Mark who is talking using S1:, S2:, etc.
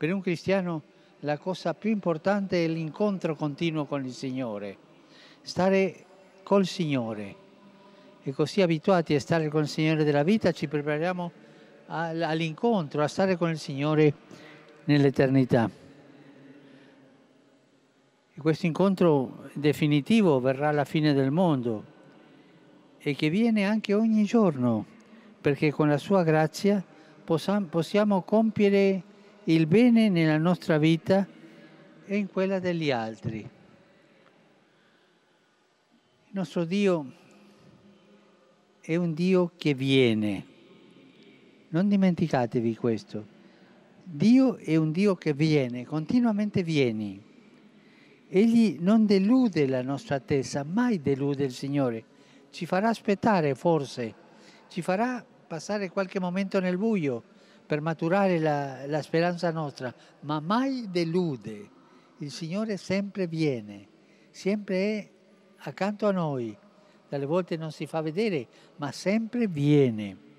S1: Per un cristiano la cosa più importante è l'incontro continuo con il Signore, stare col Signore. E così abituati a stare con il Signore della vita ci prepariamo all'incontro, a stare con il Signore nell'eternità. questo incontro definitivo verrà alla fine del mondo e che viene anche ogni giorno, perché con la sua grazia possiamo compiere il bene nella nostra vita e in quella degli altri. Il nostro Dio è un Dio che viene. Non dimenticatevi questo. Dio è un Dio che viene, continuamente vieni. Egli non delude la nostra attesa, mai delude il Signore. Ci farà aspettare forse, ci farà passare qualche momento nel buio, per maturare la, la speranza nostra, ma mai delude. Il Signore sempre viene, sempre è accanto a noi, dalle volte non si fa vedere, ma sempre viene.